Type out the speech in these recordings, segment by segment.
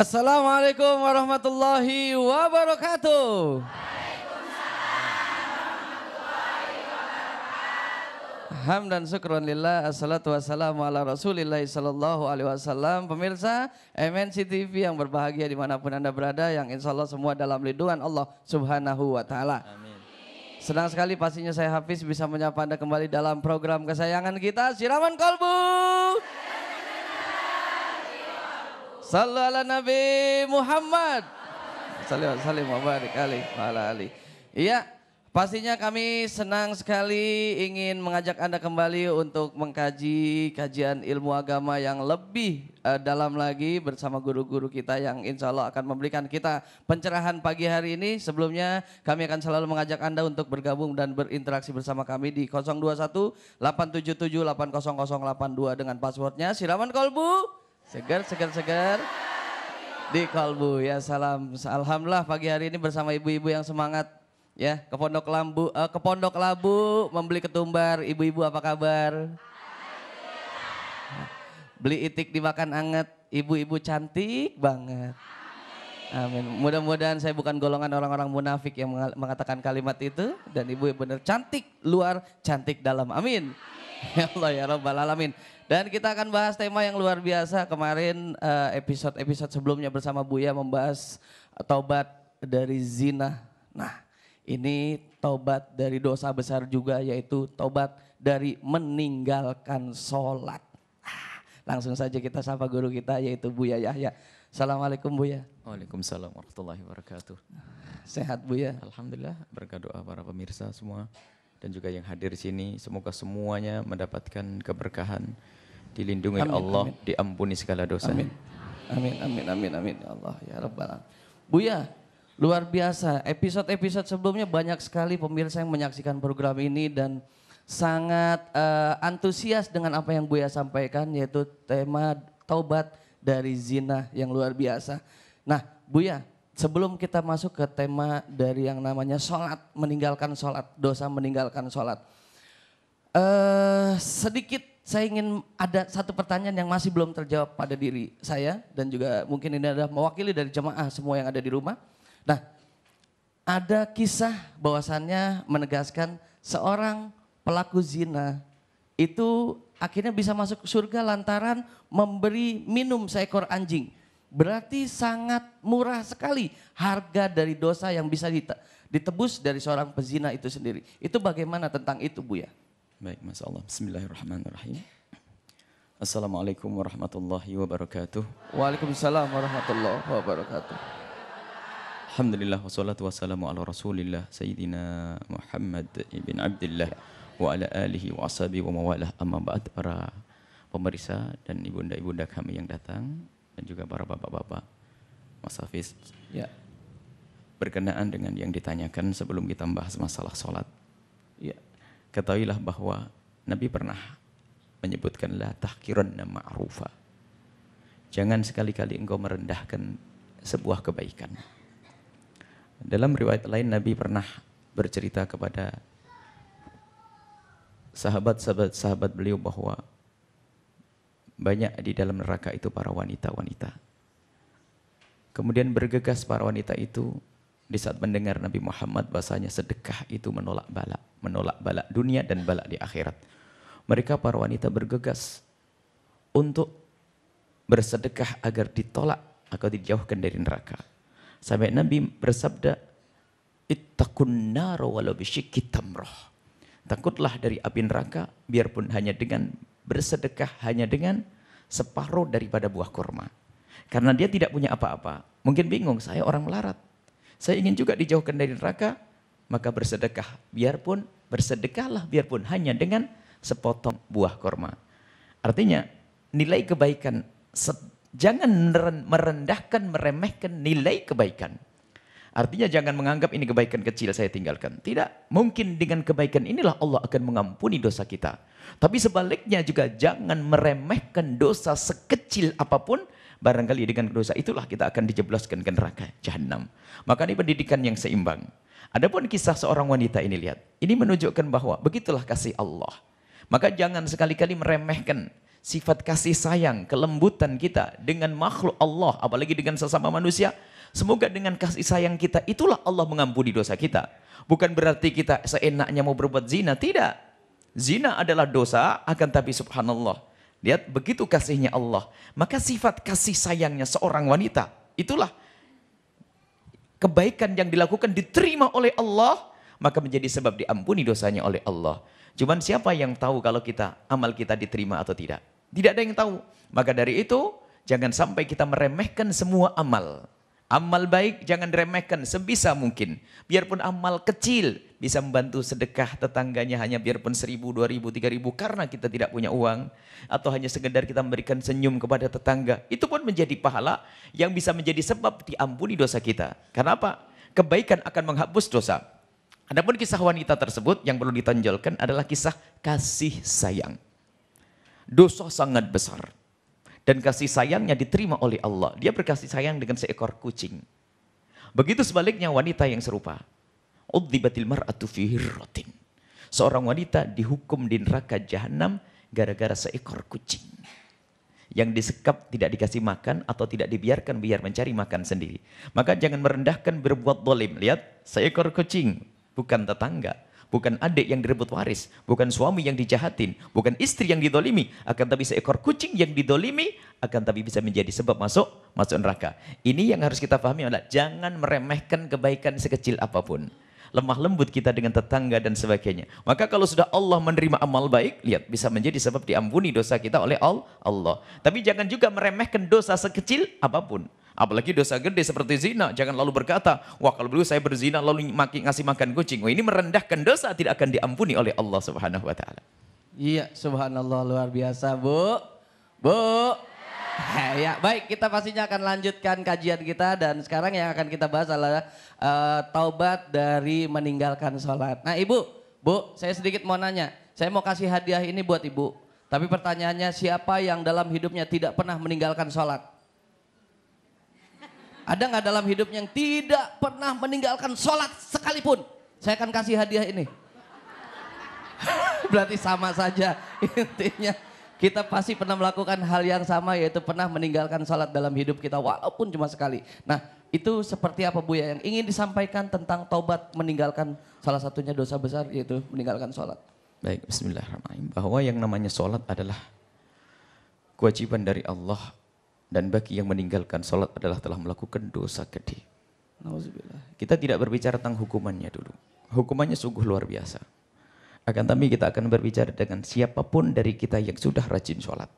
Assalamualaikum warahmatullahi wabarakatuh. Ham dan syukron lillah Assalatu wassalamu ala rasulillahi Sallallahu alaihi wasallam Pemirsa MNC TV yang berbahagia dimanapun anda berada Yang insya Allah semua dalam lindungan Allah subhanahu wa ta'ala Senang sekali pastinya saya Hafiz bisa menyapa anda kembali dalam program kesayangan kita Siraman Kolbu Siraman Sallu ala Nabi Muhammad. Salim, salim, wabarik ali, ala ali. Iya, pastinya kami senang sekali ingin mengajak Anda kembali untuk mengkaji kajian ilmu agama yang lebih uh, dalam lagi bersama guru-guru kita yang insya Allah akan memberikan kita pencerahan pagi hari ini. Sebelumnya kami akan selalu mengajak Anda untuk bergabung dan berinteraksi bersama kami di 021 877 800882 dengan passwordnya Siraman Kolbu. Segar, segar, segar. Di kalbu ya salam. Alhamdulillah pagi hari ini bersama ibu-ibu yang semangat ya ke Pondok Labu uh, eh, ke Pondok Labu membeli ketumbar. Ibu-ibu apa kabar? Beli itik dimakan anget. Ibu-ibu cantik banget. Amin. Mudah-mudahan saya bukan golongan orang-orang munafik yang mengatakan kalimat itu dan ibu benar cantik luar, cantik dalam. Amin. Amin. Ya Allah ya Rabbal alamin. Dan kita akan bahas tema yang luar biasa kemarin eh, episode-episode sebelumnya bersama Buya membahas taubat dari zina. Nah, ini taubat dari dosa besar juga yaitu taubat dari meninggalkan sholat. Ah, langsung saja kita sapa guru kita yaitu Buya Yahya. Assalamualaikum Buya. Waalaikumsalam warahmatullahi wabarakatuh. Sehat Buya. Alhamdulillah berkat doa para pemirsa semua dan juga yang hadir di sini. Semoga semuanya mendapatkan keberkahan dilindungi amin, Allah, amin. diampuni segala dosa. Amin. Amin amin amin amin ya Allah ya Rabbal Buya, luar biasa. Episode-episode sebelumnya banyak sekali pemirsa yang menyaksikan program ini dan sangat uh, antusias dengan apa yang Buya sampaikan yaitu tema taubat dari zina yang luar biasa. Nah, Buya, sebelum kita masuk ke tema dari yang namanya sholat, meninggalkan sholat, dosa meninggalkan sholat. Uh, sedikit saya ingin ada satu pertanyaan yang masih belum terjawab pada diri saya dan juga mungkin ini adalah mewakili dari jemaah semua yang ada di rumah. Nah, ada kisah bahwasannya menegaskan seorang pelaku zina itu akhirnya bisa masuk surga lantaran memberi minum seekor anjing. Berarti sangat murah sekali harga dari dosa yang bisa ditebus dari seorang pezina itu sendiri. Itu bagaimana tentang itu Bu ya? Baik, Mas Allah. Bismillahirrahmanirrahim. Assalamualaikum warahmatullahi wabarakatuh. Waalaikumsalam warahmatullahi wabarakatuh. Alhamdulillah wassalatu wassalamu ala Rasulillah Sayyidina Muhammad ibn Abdullah wa ala alihi wa ashabi wa mawalah amma ba'd para pemeriksa dan ibunda-ibunda kami yang datang dan juga para bapak-bapak Mas Hafiz. Ya. Berkenaan dengan yang ditanyakan sebelum kita membahas masalah sholat. Ya Ketahuilah bahwa Nabi pernah menyebutkan la tahkiranna ma'rufa. Jangan sekali-kali engkau merendahkan sebuah kebaikan. Dalam riwayat lain Nabi pernah bercerita kepada sahabat-sahabat sahabat beliau bahwa banyak di dalam neraka itu para wanita-wanita. Kemudian bergegas para wanita itu di saat mendengar Nabi Muhammad bahasanya sedekah itu menolak balak, menolak balak dunia dan balak di akhirat. Mereka para wanita bergegas untuk bersedekah agar ditolak atau dijauhkan dari neraka. Sampai Nabi bersabda, "Ittaqun nar walau bisyikki Takutlah dari api neraka biarpun hanya dengan bersedekah hanya dengan separuh daripada buah kurma. Karena dia tidak punya apa-apa. Mungkin bingung, saya orang melarat saya ingin juga dijauhkan dari neraka, maka bersedekah. Biarpun bersedekahlah biarpun hanya dengan sepotong buah korma. Artinya nilai kebaikan jangan merendahkan meremehkan nilai kebaikan. Artinya jangan menganggap ini kebaikan kecil saya tinggalkan. Tidak, mungkin dengan kebaikan inilah Allah akan mengampuni dosa kita. Tapi sebaliknya juga jangan meremehkan dosa sekecil apapun barangkali dengan dosa itulah kita akan dijebloskan ke neraka jahanam. Maka ini pendidikan yang seimbang. Adapun kisah seorang wanita ini lihat, ini menunjukkan bahwa begitulah kasih Allah. Maka jangan sekali-kali meremehkan sifat kasih sayang, kelembutan kita dengan makhluk Allah, apalagi dengan sesama manusia. Semoga dengan kasih sayang kita itulah Allah mengampuni dosa kita. Bukan berarti kita seenaknya mau berbuat zina, tidak. Zina adalah dosa, akan tapi subhanallah Lihat begitu kasihnya Allah, maka sifat kasih sayangnya seorang wanita itulah kebaikan yang dilakukan diterima oleh Allah, maka menjadi sebab diampuni dosanya oleh Allah. Cuman siapa yang tahu kalau kita amal kita diterima atau tidak? Tidak ada yang tahu. Maka dari itu jangan sampai kita meremehkan semua amal. Amal baik jangan remehkan sebisa mungkin. Biarpun amal kecil, bisa membantu sedekah tetangganya hanya biarpun seribu, dua ribu, tiga ribu karena kita tidak punya uang atau hanya sekedar kita memberikan senyum kepada tetangga itu pun menjadi pahala yang bisa menjadi sebab diampuni dosa kita. karena apa Kebaikan akan menghapus dosa. Adapun kisah wanita tersebut yang perlu ditonjolkan adalah kisah kasih sayang. Dosa sangat besar dan kasih sayangnya diterima oleh Allah. Dia berkasih sayang dengan seekor kucing. Begitu sebaliknya wanita yang serupa Udzibatil mar'atu fi hirratin. Seorang wanita dihukum di neraka jahanam gara-gara seekor kucing. Yang disekap tidak dikasih makan atau tidak dibiarkan biar mencari makan sendiri. Maka jangan merendahkan berbuat dolim. Lihat, seekor kucing bukan tetangga, bukan adik yang direbut waris, bukan suami yang dijahatin, bukan istri yang didolimi, akan tapi seekor kucing yang didolimi, akan tapi bisa menjadi sebab masuk masuk neraka. Ini yang harus kita pahami adalah jangan meremehkan kebaikan sekecil apapun lemah lembut kita dengan tetangga dan sebagainya. Maka kalau sudah Allah menerima amal baik, lihat bisa menjadi sebab diampuni dosa kita oleh Allah. Tapi jangan juga meremehkan dosa sekecil apapun. Apalagi dosa gede seperti zina. Jangan lalu berkata, wah kalau dulu saya berzina lalu maki, ngasih makan kucing. Wah ini merendahkan dosa tidak akan diampuni oleh Allah subhanahu wa ta'ala. Iya subhanallah luar biasa bu. Bu, ya, baik kita pastinya akan lanjutkan kajian kita dan sekarang yang akan kita bahas adalah uh, taubat dari meninggalkan sholat. Nah ibu, bu, saya sedikit mau nanya. Saya mau kasih hadiah ini buat ibu. Tapi pertanyaannya siapa yang dalam hidupnya tidak pernah meninggalkan sholat? Ada nggak dalam hidupnya yang tidak pernah meninggalkan sholat sekalipun? Saya akan kasih hadiah ini. Berarti sama saja intinya. Kita pasti pernah melakukan hal yang sama yaitu pernah meninggalkan sholat dalam hidup kita walaupun cuma sekali. Nah itu seperti apa Buya yang ingin disampaikan tentang taubat meninggalkan salah satunya dosa besar yaitu meninggalkan sholat. Baik, bismillahirrahmanirrahim. Bahwa yang namanya sholat adalah kewajiban dari Allah dan bagi yang meninggalkan sholat adalah telah melakukan dosa gede. Kita tidak berbicara tentang hukumannya dulu. Hukumannya sungguh luar biasa. Akan tapi kita akan berbicara dengan siapapun dari kita yang sudah rajin sholat.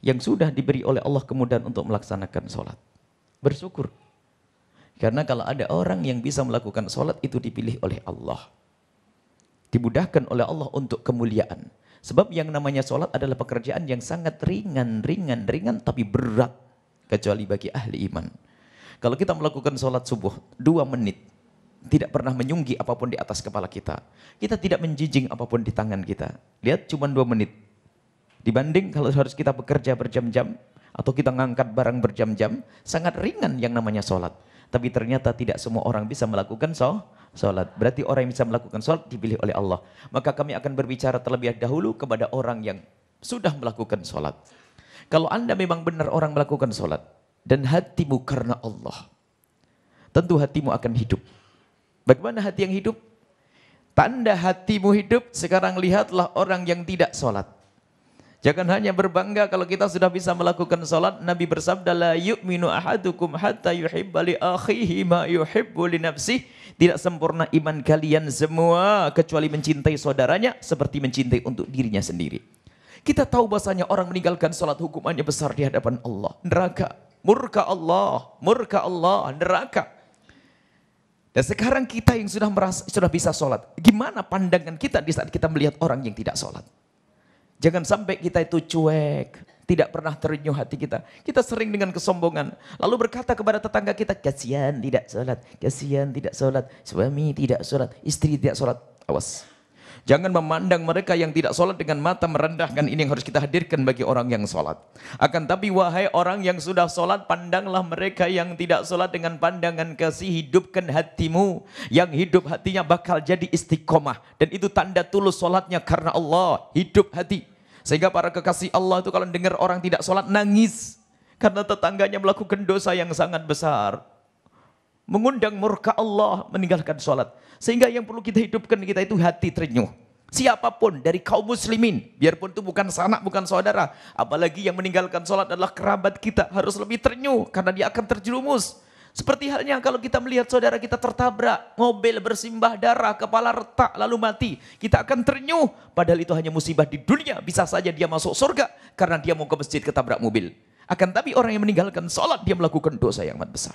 Yang sudah diberi oleh Allah kemudahan untuk melaksanakan sholat. Bersyukur. Karena kalau ada orang yang bisa melakukan sholat itu dipilih oleh Allah. dibudahkan oleh Allah untuk kemuliaan. Sebab yang namanya sholat adalah pekerjaan yang sangat ringan, ringan, ringan tapi berat. Kecuali bagi ahli iman. Kalau kita melakukan sholat subuh dua menit, tidak pernah menyunggi apapun di atas kepala kita. Kita tidak menjijing apapun di tangan kita. Lihat cuma dua menit. Dibanding kalau harus kita bekerja berjam-jam atau kita ngangkat barang berjam-jam, sangat ringan yang namanya sholat. Tapi ternyata tidak semua orang bisa melakukan so, sholat. Berarti orang yang bisa melakukan sholat dipilih oleh Allah. Maka kami akan berbicara terlebih dahulu kepada orang yang sudah melakukan sholat. Kalau anda memang benar orang melakukan sholat dan hatimu karena Allah, tentu hatimu akan hidup. Bagaimana hati yang hidup? Tanda hatimu hidup, sekarang lihatlah orang yang tidak sholat. Jangan hanya berbangga kalau kita sudah bisa melakukan sholat. Nabi bersabda, La yu'minu ahadukum hatta yuhibba li akhihi ma yuhibbu li nafsih. Tidak sempurna iman kalian semua, kecuali mencintai saudaranya seperti mencintai untuk dirinya sendiri. Kita tahu bahasanya orang meninggalkan sholat hukumannya besar di hadapan Allah. Neraka, murka Allah, murka Allah, neraka. Dan sekarang kita yang sudah merasa sudah bisa sholat, gimana pandangan kita di saat kita melihat orang yang tidak sholat? Jangan sampai kita itu cuek, tidak pernah terenyuh hati kita. Kita sering dengan kesombongan. Lalu berkata kepada tetangga kita, kasihan tidak sholat, kasihan tidak sholat, suami tidak sholat, istri tidak sholat. Awas. Jangan memandang mereka yang tidak sholat dengan mata merendahkan ini yang harus kita hadirkan bagi orang yang sholat. Akan tapi wahai orang yang sudah sholat, pandanglah mereka yang tidak sholat dengan pandangan kasih, hidupkan hatimu. Yang hidup hatinya bakal jadi istiqomah. Dan itu tanda tulus sholatnya karena Allah, hidup hati. Sehingga para kekasih Allah itu kalau dengar orang tidak sholat nangis. Karena tetangganya melakukan dosa yang sangat besar mengundang murka Allah, meninggalkan sholat. Sehingga yang perlu kita hidupkan kita itu hati terenyuh. Siapapun dari kaum muslimin, biarpun itu bukan sanak, bukan saudara. Apalagi yang meninggalkan sholat adalah kerabat kita, harus lebih terenyuh karena dia akan terjerumus. Seperti halnya kalau kita melihat saudara kita tertabrak, mobil bersimbah darah, kepala retak lalu mati. Kita akan ternyuh, padahal itu hanya musibah di dunia. Bisa saja dia masuk surga karena dia mau ke masjid ketabrak mobil. Akan tapi orang yang meninggalkan sholat, dia melakukan dosa yang amat besar.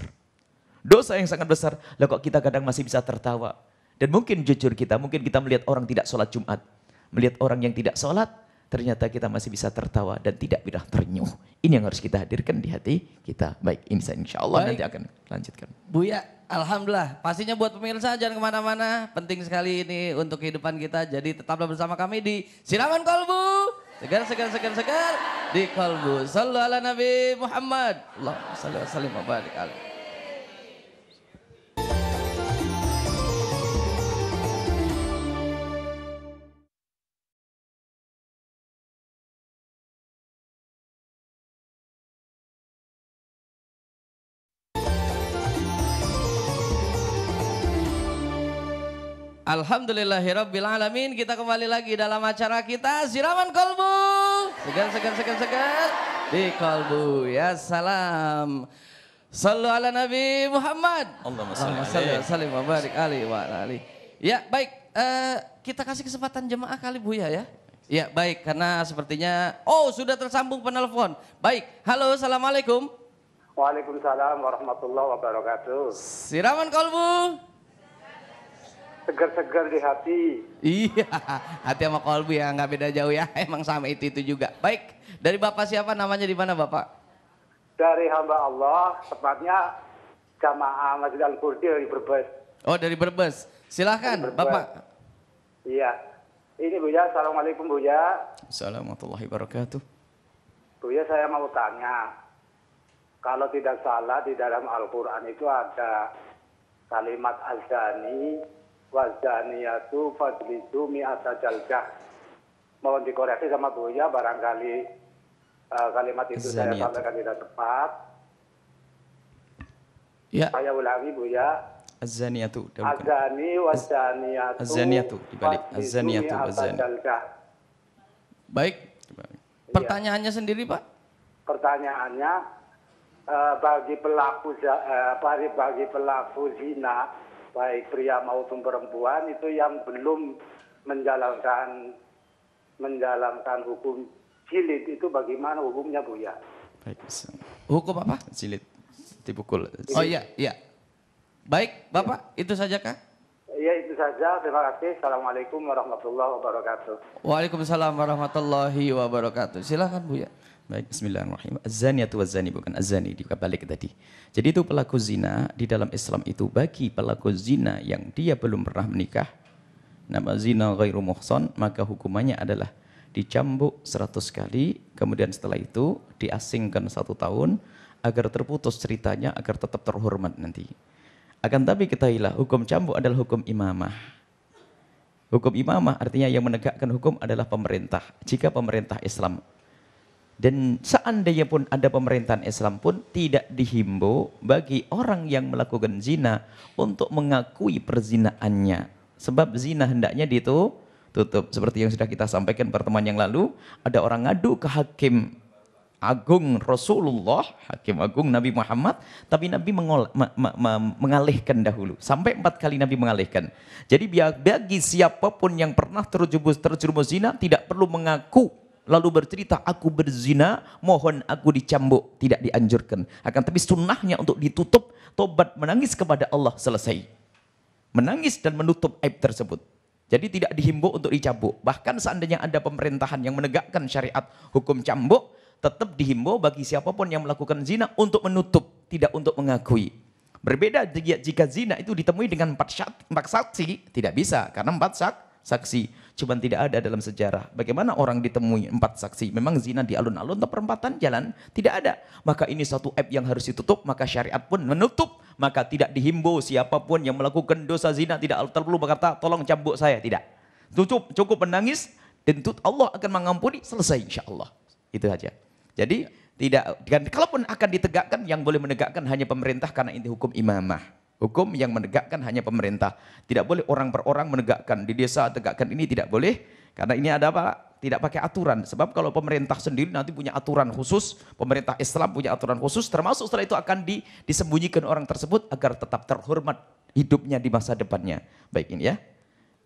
Dosa yang sangat besar. Lah kok kita kadang masih bisa tertawa. Dan mungkin jujur kita, mungkin kita melihat orang tidak sholat Jumat. Melihat orang yang tidak sholat, ternyata kita masih bisa tertawa dan tidak pindah ternyuh. Ini yang harus kita hadirkan di hati kita. Baik, insya Allah Baik. nanti akan lanjutkan. Buya, Alhamdulillah. Pastinya buat pemirsa jangan kemana-mana. Penting sekali ini untuk kehidupan kita. Jadi tetaplah bersama kami di Silaman Kolbu. Segar, segar, segar, segar. Di Kolbu. Sallallahu ala Nabi Muhammad. Allahumma salli wa sallim wa barik Alhamdulillahirrabbilalamin alamin. Kita kembali lagi dalam acara kita siraman kolbu. Segan segan segan segan di kolbu. Ya salam. Sallu ala Nabi Muhammad. Allahumma salli salli wa barik ali wa ali. Ya, baik. Uh, kita kasih kesempatan jemaah kali Bu ya ya. Ya, baik karena sepertinya oh sudah tersambung penelpon. Baik. Halo, Assalamualaikum. Waalaikumsalam warahmatullahi wabarakatuh. Siraman kolbu segar-segar di hati. Iya, hati sama kolbu ya nggak beda jauh ya. Emang sama itu itu juga. Baik, dari bapak siapa namanya di mana bapak? Dari hamba Allah, tepatnya jamaah Masjid Al Qurdi dari Brebes. Oh dari Brebes, silahkan dari Berbes. bapak. Iya, ini Buya, assalamualaikum Buya. Assalamualaikum warahmatullahi wabarakatuh. Buya saya mau tanya, kalau tidak salah di dalam Al-Quran itu ada kalimat al azani wazaniyatu fadlitu mi'ata Mohon dikoreksi sama bu ya barangkali uh, kalimat itu Zaniyat. saya sampaikan tidak tepat. Ya. Saya ulangi bu ya. Azaniyatu. Kan. Azani wazaniyatu. Azaniyatu dibalik. Azaniyatu zaniyatu Baik. Iya. Pertanyaannya ya. sendiri, Pak? Pertanyaannya eh, bagi pelaku uh, bagi pelaku zina baik pria maupun perempuan itu yang belum menjalankan menjalankan hukum jilid itu bagaimana hukumnya Bu ya? Baik. Hukum apa? Jilid. Dipukul. Oh iya, iya. Baik, Bapak, itu saja kah? iya itu saja. Terima kasih. Assalamualaikum warahmatullahi wabarakatuh. Waalaikumsalam warahmatullahi wabarakatuh. Silahkan Bu ya. Baik, bismillahirrahmanirrahim. az atau az zani bukan az-zani balik tadi. Jadi itu pelaku zina di dalam Islam itu bagi pelaku zina yang dia belum pernah menikah nama zina ghairu muhsan maka hukumannya adalah dicambuk 100 kali kemudian setelah itu diasingkan satu tahun agar terputus ceritanya agar tetap terhormat nanti. Akan tapi ketahuilah hukum cambuk adalah hukum imamah. Hukum imamah artinya yang menegakkan hukum adalah pemerintah. Jika pemerintah Islam dan seandainya pun ada pemerintahan Islam pun tidak dihimbau bagi orang yang melakukan zina untuk mengakui perzinaannya. Sebab zina hendaknya itu tutup. Seperti yang sudah kita sampaikan pertemuan yang lalu, ada orang ngadu ke hakim agung Rasulullah, hakim agung Nabi Muhammad, tapi Nabi mengol, ma, ma, ma, mengalihkan dahulu. Sampai empat kali Nabi mengalihkan. Jadi bagi siapapun yang pernah terjerumus, terjerumus zina, tidak perlu mengaku lalu bercerita aku berzina, mohon aku dicambuk, tidak dianjurkan. Akan tapi sunnahnya untuk ditutup, tobat menangis kepada Allah selesai. Menangis dan menutup aib tersebut. Jadi tidak dihimbau untuk dicambuk. Bahkan seandainya ada pemerintahan yang menegakkan syariat hukum cambuk, tetap dihimbau bagi siapapun yang melakukan zina untuk menutup, tidak untuk mengakui. Berbeda jika zina itu ditemui dengan empat, saksi, tidak bisa karena empat saksi Cuman tidak ada dalam sejarah. Bagaimana orang ditemui empat saksi? Memang zina di alun-alun atau perempatan jalan? Tidak ada. Maka ini satu app yang harus ditutup, maka syariat pun menutup. Maka tidak dihimbau siapapun yang melakukan dosa zina tidak perlu berkata tolong cambuk saya. Tidak. Cukup, cukup menangis, tentu Allah akan mengampuni, selesai insya Allah. Itu saja. Jadi tidak, dan kalaupun akan ditegakkan, yang boleh menegakkan hanya pemerintah karena ini hukum imamah. Hukum yang menegakkan hanya pemerintah. Tidak boleh orang per orang menegakkan. Di desa tegakkan ini tidak boleh. Karena ini ada apa? Tidak pakai aturan. Sebab kalau pemerintah sendiri nanti punya aturan khusus. Pemerintah Islam punya aturan khusus. Termasuk setelah itu akan di, disembunyikan orang tersebut agar tetap terhormat hidupnya di masa depannya. Baik ini ya.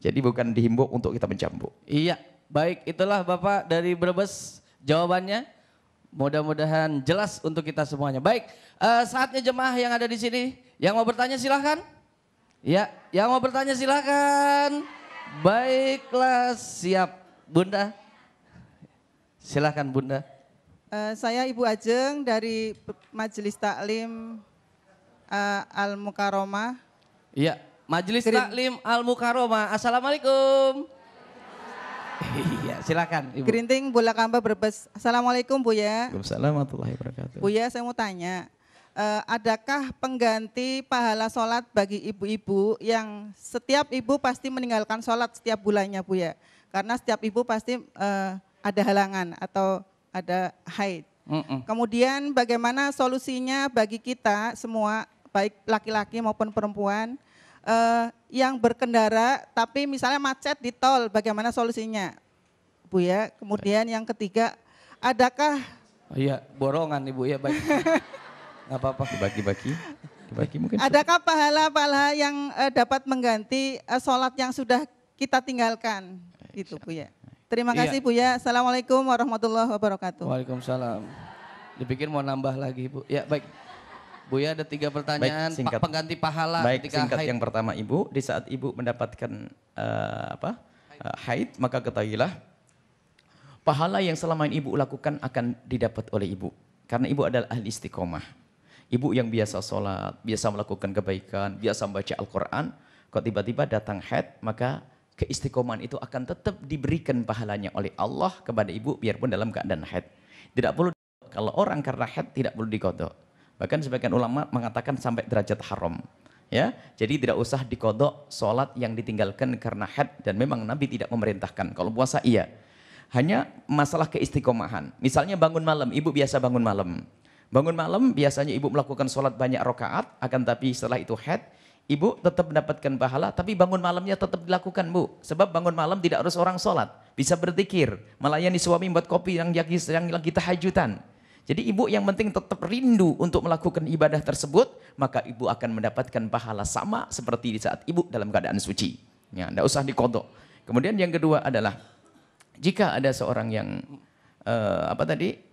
Jadi bukan dihimbau untuk kita mencampur. Iya. Baik itulah Bapak dari Brebes jawabannya. Mudah-mudahan jelas untuk kita semuanya. Baik, uh, saatnya jemaah yang ada di sini yang mau bertanya silahkan. Ya, yang mau bertanya silahkan. Baiklah, siap. Bunda, silahkan Bunda. Uh, saya Ibu Ajeng dari Majelis Taklim uh, eh, Al Mukaroma. Iya, Majelis Taklim Al Mukaroma. Assalamualaikum. Iya, silakan Ibu. Gerinting Bola Kamba Brebes. Assalamualaikum Bu ya. Waalaikumsalam warahmatullahi wabarakatuh. Bu ya, saya mau tanya. Eh, adakah pengganti pahala sholat bagi ibu-ibu yang setiap ibu pasti meninggalkan sholat setiap bulannya Bu ya? Karena setiap ibu pasti uh, ada halangan atau ada haid. Mm -mm. Kemudian bagaimana solusinya bagi kita semua baik laki-laki maupun perempuan uh, yang berkendara tapi misalnya macet di tol bagaimana solusinya Bu ya? Kemudian yang ketiga adakah Iya, borongan Ibu ya baik. Gak apa-apa. Dibagi-bagi. Dibagi mungkin. Adakah pahala-pahala yang uh, dapat mengganti uh, sholat yang sudah kita tinggalkan? Gitu Bu ya. Terima iya. kasih iya. Bu ya. Assalamualaikum warahmatullahi wabarakatuh. Waalaikumsalam. Dipikir mau nambah lagi Bu. Ya baik. Bu ya ada tiga pertanyaan. Baik, singkat. Pa pengganti pahala. Baik ketika singkat haid. yang pertama Ibu. Di saat Ibu mendapatkan uh, apa uh, haid maka ketahuilah pahala yang selama ini Ibu lakukan akan didapat oleh Ibu. Karena Ibu adalah ahli istiqomah. Ibu yang biasa sholat, biasa melakukan kebaikan, biasa membaca Al-Quran, kok tiba-tiba datang head, maka keistiqomahan itu akan tetap diberikan pahalanya oleh Allah kepada ibu biarpun dalam keadaan head. Tidak perlu kalau orang karena head tidak perlu dikodok. Bahkan sebagian ulama mengatakan sampai derajat haram. Ya, jadi tidak usah dikodok sholat yang ditinggalkan karena head dan memang Nabi tidak memerintahkan. Kalau puasa iya. Hanya masalah keistiqomahan. Misalnya bangun malam, ibu biasa bangun malam. Bangun malam biasanya ibu melakukan sholat banyak rokaat, akan tapi setelah itu head, ibu tetap mendapatkan pahala, tapi bangun malamnya tetap dilakukan bu. Sebab bangun malam tidak harus orang sholat, bisa berzikir, melayani suami buat kopi yang lagi yang lagi tahajutan. Jadi ibu yang penting tetap rindu untuk melakukan ibadah tersebut, maka ibu akan mendapatkan pahala sama seperti di saat ibu dalam keadaan suci. Ya, tidak usah dikodok. Kemudian yang kedua adalah jika ada seorang yang uh, apa tadi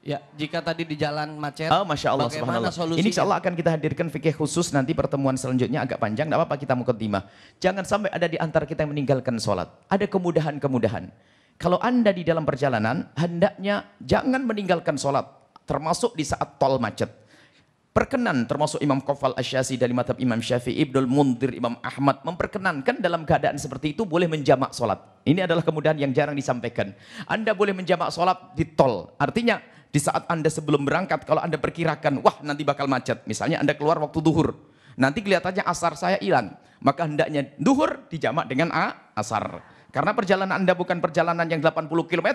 Ya, jika tadi di jalan macet, oh, Masya Allah, bagaimana solusinya? Ini insya Allah akan kita hadirkan fikih khusus nanti pertemuan selanjutnya agak panjang, tidak apa-apa kita mukaddimah. Jangan sampai ada di antara kita yang meninggalkan sholat. Ada kemudahan-kemudahan. Kalau Anda di dalam perjalanan, hendaknya jangan meninggalkan sholat, termasuk di saat tol macet. Perkenan termasuk Imam Qafal Asyasi dari Matab Imam Syafi'i, Ibnul Mundir, Imam Ahmad memperkenankan dalam keadaan seperti itu boleh menjamak sholat. Ini adalah kemudahan yang jarang disampaikan. Anda boleh menjamak sholat di tol. Artinya di saat Anda sebelum berangkat, kalau Anda perkirakan, wah nanti bakal macet. Misalnya Anda keluar waktu duhur. Nanti kelihatannya asar saya hilang. Maka hendaknya duhur dijamak dengan A, asar. Karena perjalanan Anda bukan perjalanan yang 80 km,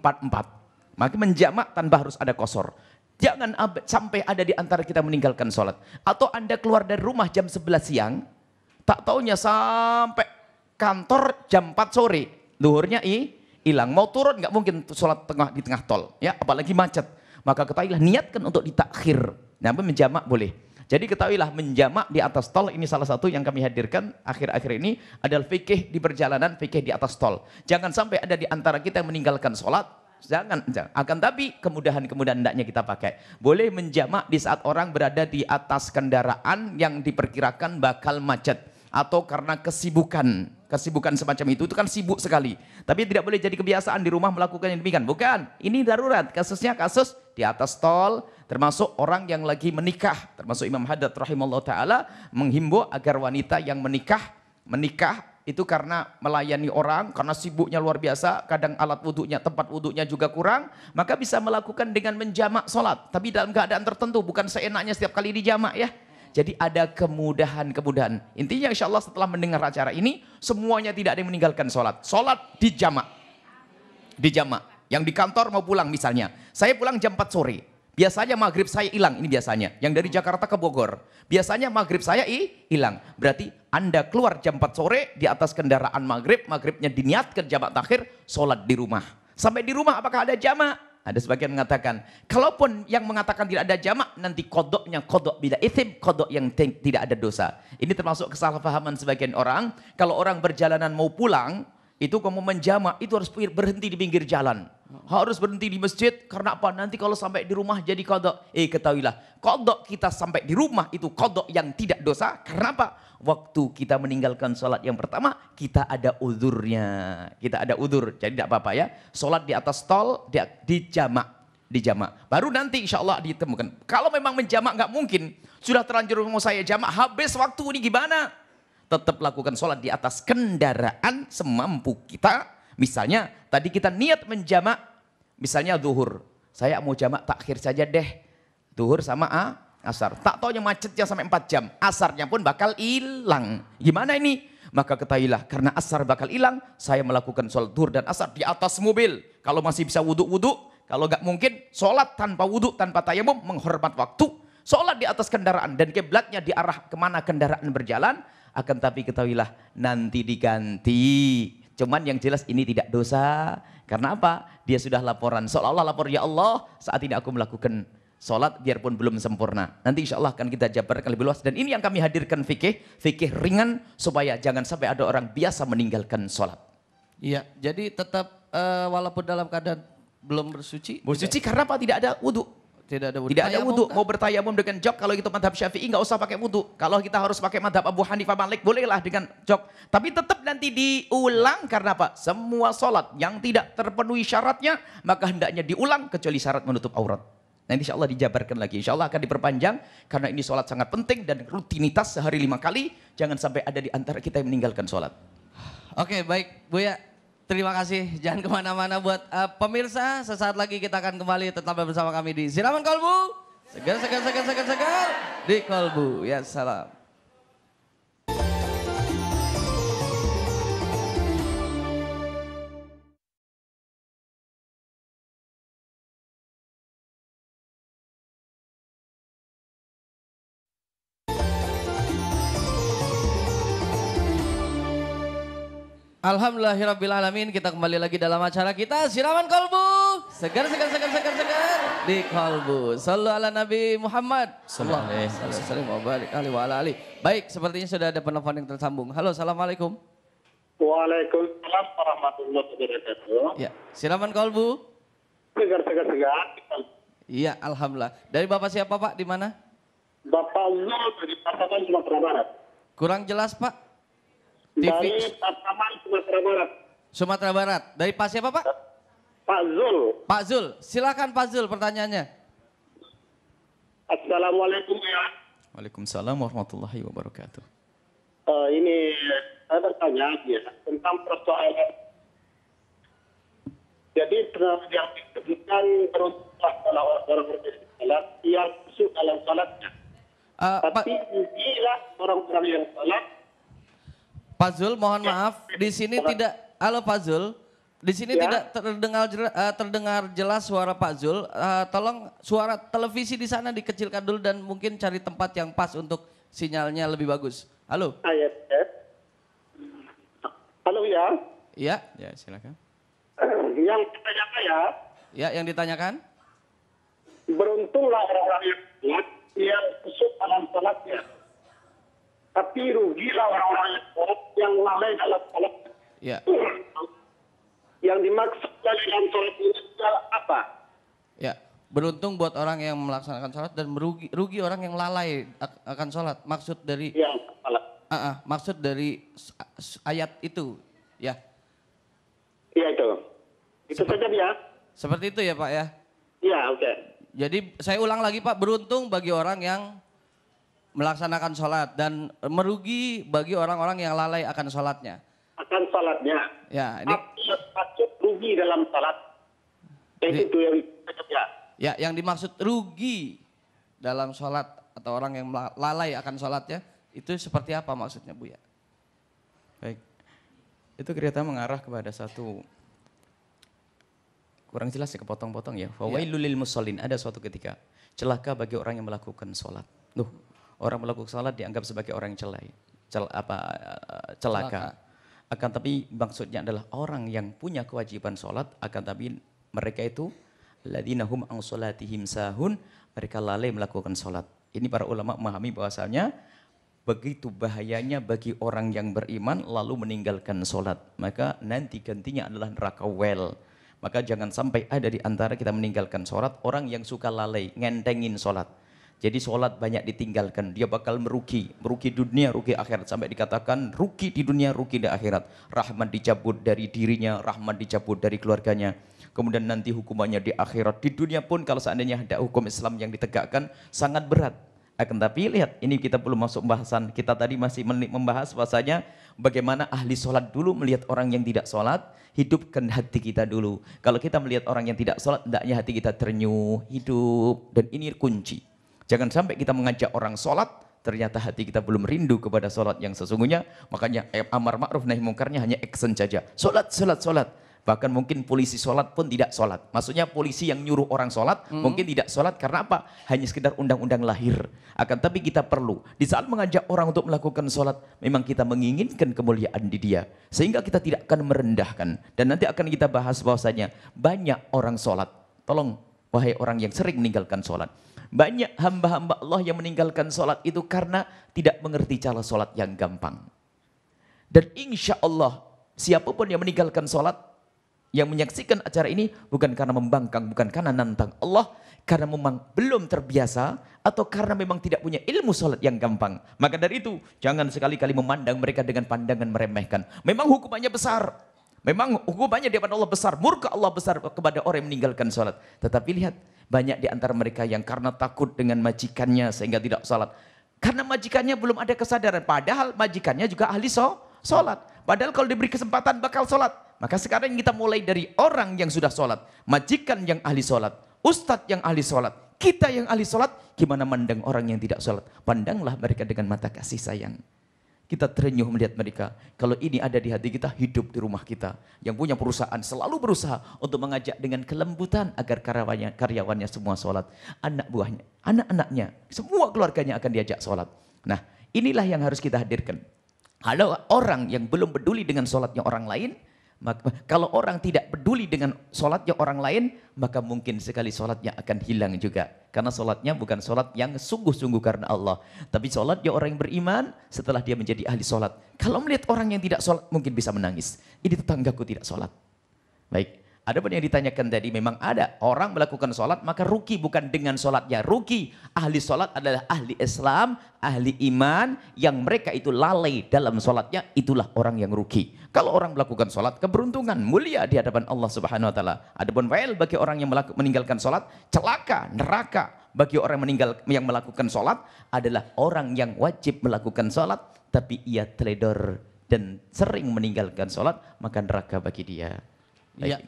44. Maka menjamak tanpa harus ada kosor. Jangan sampai ada di antara kita meninggalkan sholat. Atau Anda keluar dari rumah jam 11 siang, tak taunya sampai kantor jam 4 sore. Duhurnya i, hilang. Mau turun nggak mungkin sholat tengah di tengah tol, ya apalagi macet. Maka ketahuilah niatkan untuk ditakhir. Namun menjamak boleh. Jadi ketahuilah menjamak di atas tol ini salah satu yang kami hadirkan akhir-akhir ini adalah fikih di perjalanan, fikih di atas tol. Jangan sampai ada di antara kita yang meninggalkan sholat, jangan, jangan. akan tapi kemudahan-kemudahan hendaknya kita pakai. Boleh menjamak di saat orang berada di atas kendaraan yang diperkirakan bakal macet atau karena kesibukan kesibukan semacam itu itu kan sibuk sekali. Tapi tidak boleh jadi kebiasaan di rumah melakukan yang demikian. Bukan, ini darurat. Kasusnya kasus di atas tol, termasuk orang yang lagi menikah, termasuk Imam Haddad rahimahullah taala menghimbau agar wanita yang menikah menikah itu karena melayani orang, karena sibuknya luar biasa, kadang alat wudhunya, tempat wudhunya juga kurang, maka bisa melakukan dengan menjamak sholat. Tapi dalam keadaan tertentu, bukan seenaknya setiap kali dijamak ya. Jadi ada kemudahan-kemudahan. Intinya insya Allah setelah mendengar acara ini, semuanya tidak ada yang meninggalkan sholat. Sholat di jamak. Di jamak. Yang di kantor mau pulang misalnya. Saya pulang jam 4 sore. Biasanya maghrib saya hilang, ini biasanya. Yang dari Jakarta ke Bogor. Biasanya maghrib saya hilang. Berarti Anda keluar jam 4 sore di atas kendaraan maghrib, maghribnya diniatkan jamak takhir, sholat di rumah. Sampai di rumah apakah ada jamak? Ada sebagian mengatakan, kalaupun yang mengatakan tidak ada jamak, nanti kodoknya kodok bila itim, kodok yang tidak ada dosa. Ini termasuk kesalahpahaman sebagian orang. Kalau orang berjalanan mau pulang, itu kamu menjama, itu harus berhenti di pinggir jalan. Harus berhenti di masjid, karena apa? Nanti kalau sampai di rumah jadi kodok. Eh ketahuilah, kodok kita sampai di rumah itu kodok yang tidak dosa. Karena apa? Waktu kita meninggalkan sholat yang pertama, kita ada udurnya. Kita ada udur, jadi tidak apa-apa ya. Sholat di atas tol, di, di jamak. Di jamak. Baru nanti insya Allah ditemukan. Kalau memang menjamak nggak mungkin, sudah terlanjur mau saya jamak, habis waktu ini gimana? tetap lakukan sholat di atas kendaraan semampu kita. Misalnya tadi kita niat menjamak, misalnya duhur. Saya mau jamak takhir saja deh. Duhur sama A, asar. Tak taunya macetnya sampai 4 jam. Asarnya pun bakal hilang. Gimana ini? Maka ketahuilah karena asar bakal hilang, saya melakukan sholat duhur dan asar di atas mobil. Kalau masih bisa wudhu-wudhu, kalau nggak mungkin sholat tanpa wudhu, tanpa tayamum, menghormat waktu. Sholat di atas kendaraan dan kiblatnya diarah arah kemana kendaraan berjalan, akan tapi ketahuilah nanti diganti. Cuman yang jelas ini tidak dosa. Karena apa? Dia sudah laporan. Seolah-olah lapor, ya Allah saat ini aku melakukan sholat biarpun belum sempurna. Nanti insya Allah akan kita jabarkan lebih luas. Dan ini yang kami hadirkan fikih, fikih ringan supaya jangan sampai ada orang biasa meninggalkan sholat. Iya, jadi tetap uh, walaupun dalam keadaan belum bersuci. Bersuci karena apa? Tidak ada wudhu. Tidak ada wudu. Tidak ada wudu. Mau bertayamum dengan jok kalau itu madhab Syafi'i nggak usah pakai wudu. Kalau kita harus pakai madhab Abu Hanifah Malik bolehlah dengan jok. Tapi tetap nanti diulang karena apa? Semua sholat yang tidak terpenuhi syaratnya maka hendaknya diulang kecuali syarat menutup aurat. Nanti insya Allah dijabarkan lagi. Insya Allah akan diperpanjang karena ini sholat sangat penting dan rutinitas sehari lima kali. Jangan sampai ada di antara kita yang meninggalkan sholat. Oke okay, baik ya Terima kasih, jangan kemana-mana buat uh, pemirsa. Sesaat lagi kita akan kembali tetap bersama kami di Siraman Kolbu. Segar, segar, segar, segar, segar. Di Kolbu, ya salam. Alhamdulillahirrabbilalamin kita kembali lagi dalam acara kita siraman kolbu segar segar segar segar segar di kolbu Salam ala Nabi Muhammad Sallallahu alaihi wasallam baik sepertinya sudah ada penelpon yang tersambung halo assalamualaikum Waalaikumsalam warahmatullahi wabarakatuh ya siraman kolbu segar segar segar iya alhamdulillah dari bapak siapa pak di mana Bapak Zul dari Pasapan Sumatera Barat kurang jelas pak TV. Dari Pasaman, Sumatera Barat. Sumatera Barat. Dari Pak siapa Pak? Pak Zul. Pak Zul, silakan Pak Zul pertanyaannya. Assalamualaikum ya. Waalaikumsalam warahmatullahi wabarakatuh. Uh, ini saya bertanya ya, tentang persoalan. Jadi yang disebutkan berubah kalau orang bersalat yang masuk dalam salatnya. Uh, Tapi jika orang-orang yang salat Pak Zul, mohon maaf, di sini tidak, halo Pak Zul, di sini ya. tidak terdengar eh, terdengar jelas suara Pak Zul. Uh, eh, tolong suara televisi di sana dikecilkan dulu dan mungkin cari tempat yang pas untuk sinyalnya lebih bagus. Halo. Ah, ya, ya. Halo ya. Iya. Ya, silakan. Yang ditanyakan ya. Ya, yang ditanyakan. Beruntunglah orang-orang yang kuat yang kusuk dalam salatnya. Tapi rugilah orang-orang yang lalai dalam sholat. Ya. Yang dimaksud dari dalam sholat ini adalah apa? Ya. Beruntung buat orang yang melaksanakan sholat dan merugi rugi orang yang lalai akan sholat. Maksud dari ya, uh, uh, maksud dari ayat itu, ya. Iya itu. Itu seperti, saja ya. Seperti itu ya Pak ya. Iya oke. Okay. Jadi saya ulang lagi Pak, beruntung bagi orang yang melaksanakan sholat dan merugi bagi orang-orang yang lalai akan sholatnya. Akan sholatnya. Ya, ini maksud rugi dalam sholat. Itu yang ya. Ya, yang dimaksud rugi dalam sholat atau orang yang lalai akan sholatnya itu seperti apa maksudnya bu ya? Baik, itu kira mengarah kepada satu kurang jelas ya kepotong-potong ya. ya. Fawailul lil musallin ada suatu ketika celaka bagi orang yang melakukan sholat. Duh, orang melakukan salat dianggap sebagai orang celai, cel, apa, eh, celaka. celaka. Akan tapi maksudnya adalah orang yang punya kewajiban salat akan tapi mereka itu ladinahum ang salatihim sahun mereka lalai melakukan salat. Ini para ulama memahami bahwasanya begitu bahayanya bagi orang yang beriman lalu meninggalkan salat. Maka nanti gantinya adalah neraka wel. Maka jangan sampai ada di antara kita meninggalkan sholat orang yang suka lalai, ngentengin sholat. Jadi sholat banyak ditinggalkan, dia bakal merugi, merugi dunia, rugi akhirat. Sampai dikatakan rugi di dunia, rugi di akhirat. Rahmat dicabut dari dirinya, rahmat dicabut dari keluarganya. Kemudian nanti hukumannya di akhirat. Di dunia pun kalau seandainya ada hukum Islam yang ditegakkan, sangat berat. Akan tapi lihat, ini kita belum masuk pembahasan. Kita tadi masih membahas bahasanya bagaimana ahli sholat dulu melihat orang yang tidak sholat, hidupkan hati kita dulu. Kalau kita melihat orang yang tidak sholat, hendaknya hati kita ternyuh, hidup. Dan ini kunci. Jangan sampai kita mengajak orang sholat, ternyata hati kita belum rindu kepada sholat yang sesungguhnya. Makanya eh, amar ma'ruf nahi mungkarnya hanya action saja. Sholat, sholat, sholat. Bahkan mungkin polisi sholat pun tidak sholat. Maksudnya polisi yang nyuruh orang sholat hmm. mungkin tidak sholat karena apa? Hanya sekedar undang-undang lahir. Akan tapi kita perlu. Di saat mengajak orang untuk melakukan sholat, memang kita menginginkan kemuliaan di dia. Sehingga kita tidak akan merendahkan. Dan nanti akan kita bahas bahwasanya banyak orang sholat. Tolong, wahai orang yang sering meninggalkan sholat banyak hamba-hamba Allah yang meninggalkan sholat itu karena tidak mengerti cara sholat yang gampang. Dan insya Allah siapapun yang meninggalkan sholat, yang menyaksikan acara ini bukan karena membangkang, bukan karena nantang Allah, karena memang belum terbiasa atau karena memang tidak punya ilmu sholat yang gampang. Maka dari itu, jangan sekali-kali memandang mereka dengan pandangan meremehkan. Memang hukumannya besar. Memang hukumannya di depan Allah besar, murka Allah besar kepada orang yang meninggalkan sholat. Tetapi lihat, banyak di antara mereka yang karena takut dengan majikannya sehingga tidak sholat. Karena majikannya belum ada kesadaran. Padahal majikannya juga ahli so, sholat. Padahal kalau diberi kesempatan bakal sholat. Maka sekarang kita mulai dari orang yang sudah sholat. Majikan yang ahli sholat. Ustadz yang ahli sholat. Kita yang ahli sholat. Gimana mandang orang yang tidak sholat. Pandanglah mereka dengan mata kasih sayang. Kita terenyuh melihat mereka. Kalau ini ada di hati kita, hidup di rumah kita. Yang punya perusahaan selalu berusaha untuk mengajak dengan kelembutan agar karyawannya, karyawannya semua sholat. Anak buahnya, anak-anaknya, semua keluarganya akan diajak sholat. Nah, inilah yang harus kita hadirkan. Kalau orang yang belum peduli dengan sholatnya orang lain, maka, kalau orang tidak peduli dengan sholatnya orang lain, maka mungkin sekali sholatnya akan hilang juga. Karena sholatnya bukan sholat yang sungguh-sungguh karena Allah. Tapi sholatnya orang yang beriman setelah dia menjadi ahli sholat. Kalau melihat orang yang tidak sholat mungkin bisa menangis. Ini tetanggaku tidak sholat. Baik, ada pun yang ditanyakan tadi memang ada orang melakukan sholat maka ruki bukan dengan sholatnya ruki. Ahli sholat adalah ahli Islam, ahli iman yang mereka itu lalai dalam sholatnya itulah orang yang ruki. Kalau orang melakukan sholat keberuntungan mulia di hadapan Allah Subhanahu Wa Taala. ada pun fail bagi orang yang meninggalkan sholat celaka neraka bagi orang meninggal yang melakukan sholat adalah orang yang wajib melakukan sholat tapi ia teledor dan sering meninggalkan sholat maka neraka bagi dia. Ya. Baik. Ya.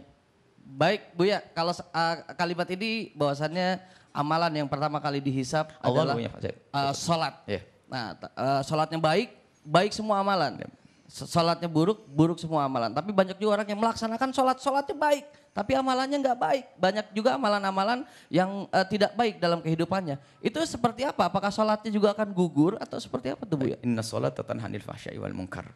Baik bu ya kalau uh, kalimat ini bahwasannya amalan yang pertama kali dihisap Allah adalah punya, uh, eh, sholat. Yeah. Nah, uh, sholatnya baik, baik semua amalan. Yeah. Sholatnya buruk, buruk semua amalan. Tapi banyak juga orang yang melaksanakan sholat, sholatnya baik. Tapi amalannya nggak baik. Banyak juga amalan-amalan yang uh, tidak baik dalam kehidupannya. Itu seperti apa? Apakah sholatnya juga akan gugur atau seperti apa tuh Bu ya? Inna sholat hanil fahsyai wal munkar.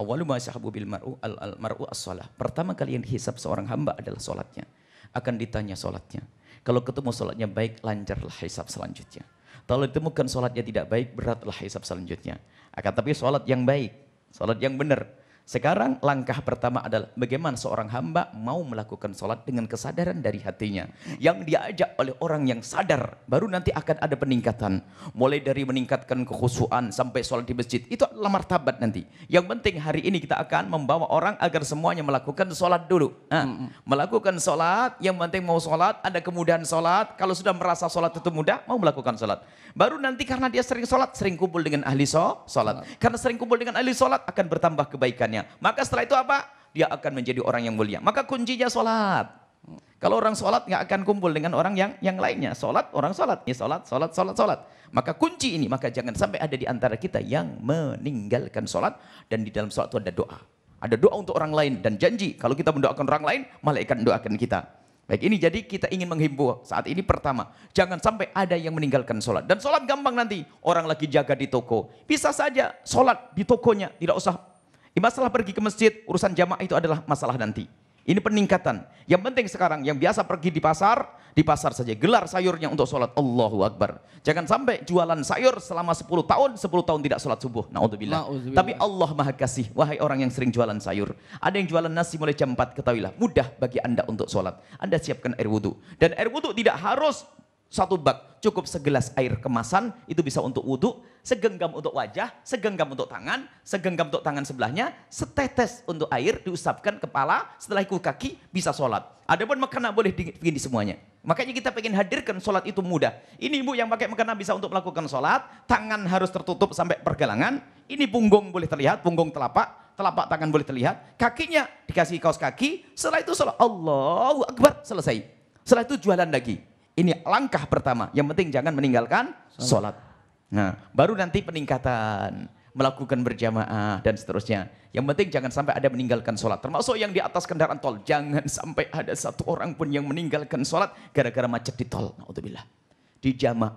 Awalu masyhabu bil mar'u al, al mar'u as -salah. Pertama kali yang dihisap seorang hamba adalah sholatnya. Akan ditanya sholatnya. Kalau ketemu sholatnya baik, lancarlah hisap selanjutnya. Kalau ditemukan sholatnya tidak baik, beratlah hisap selanjutnya. Akan tapi sholat yang baik, sholat yang benar, sekarang langkah pertama adalah bagaimana seorang hamba mau melakukan sholat dengan kesadaran dari hatinya. Yang diajak oleh orang yang sadar, baru nanti akan ada peningkatan. Mulai dari meningkatkan kekhusuan sampai sholat di masjid, itu adalah martabat nanti. Yang penting hari ini kita akan membawa orang agar semuanya melakukan sholat dulu. Nah, hmm. Melakukan sholat, yang penting mau sholat, ada kemudahan sholat. Kalau sudah merasa sholat itu mudah, mau melakukan sholat. Baru nanti karena dia sering sholat, sering kumpul dengan ahli sholat. Karena sering kumpul dengan ahli sholat, akan bertambah kebaikannya. Maka setelah itu apa? Dia akan menjadi orang yang mulia. Maka kuncinya sholat. Kalau orang sholat nggak akan kumpul dengan orang yang yang lainnya. Sholat, orang sholat. Ya, sholat, sholat, sholat, sholat. Maka kunci ini, maka jangan sampai ada di antara kita yang meninggalkan sholat. Dan di dalam sholat itu ada doa. Ada doa untuk orang lain dan janji. Kalau kita mendoakan orang lain, malaikat mendoakan kita. Baik ini jadi kita ingin menghimbau saat ini pertama, jangan sampai ada yang meninggalkan sholat. Dan sholat gampang nanti, orang lagi jaga di toko. Bisa saja sholat di tokonya, tidak usah Masalah pergi ke masjid, urusan jamaah itu adalah masalah nanti. Ini peningkatan. Yang penting sekarang, yang biasa pergi di pasar, di pasar saja. Gelar sayurnya untuk sholat. Allahu Akbar. Jangan sampai jualan sayur selama 10 tahun, 10 tahun tidak sholat subuh. Na'udzubillah. Tapi Allah maha kasih. Wahai orang yang sering jualan sayur. Ada yang jualan nasi mulai jam 4, ketahuilah. Mudah bagi anda untuk sholat. Anda siapkan air wudhu. Dan air wudhu tidak harus satu bak cukup segelas air kemasan, itu bisa untuk wudhu, segenggam untuk wajah, segenggam untuk tangan, segenggam untuk tangan sebelahnya, setetes untuk air diusapkan kepala, setelah itu kaki bisa sholat. Ada pun makanan boleh begini semuanya. Makanya kita pengen hadirkan sholat itu mudah. Ini ibu yang pakai makanan bisa untuk melakukan sholat, tangan harus tertutup sampai pergelangan, ini punggung boleh terlihat, punggung telapak, telapak tangan boleh terlihat, kakinya dikasih kaos kaki, setelah itu sholat, Allahu Akbar, selesai. Setelah itu jualan lagi. Ini langkah pertama. Yang penting jangan meninggalkan sholat. Nah, baru nanti peningkatan melakukan berjamaah dan seterusnya. Yang penting jangan sampai ada meninggalkan sholat. Termasuk yang di atas kendaraan tol. Jangan sampai ada satu orang pun yang meninggalkan sholat gara-gara macet di tol. Naudzubillah. Di jamak.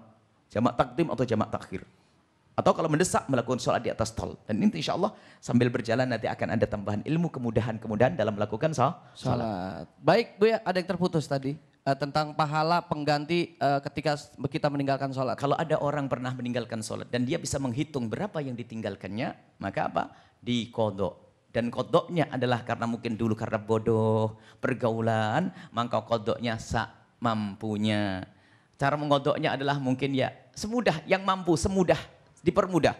Jamak takdim atau jamak takhir. Atau kalau mendesak melakukan sholat di atas tol. Dan ini insya Allah sambil berjalan nanti akan ada tambahan ilmu kemudahan-kemudahan dalam melakukan sholat. sholat. Baik Bu ya, ada yang terputus tadi uh, tentang pahala pengganti uh, ketika kita meninggalkan sholat. Kalau ada orang pernah meninggalkan sholat dan dia bisa menghitung berapa yang ditinggalkannya, maka apa? Di kodok. Dan kodoknya adalah karena mungkin dulu karena bodoh, pergaulan, maka kodoknya sak mampunya. Cara mengodoknya adalah mungkin ya semudah, yang mampu semudah, dipermudah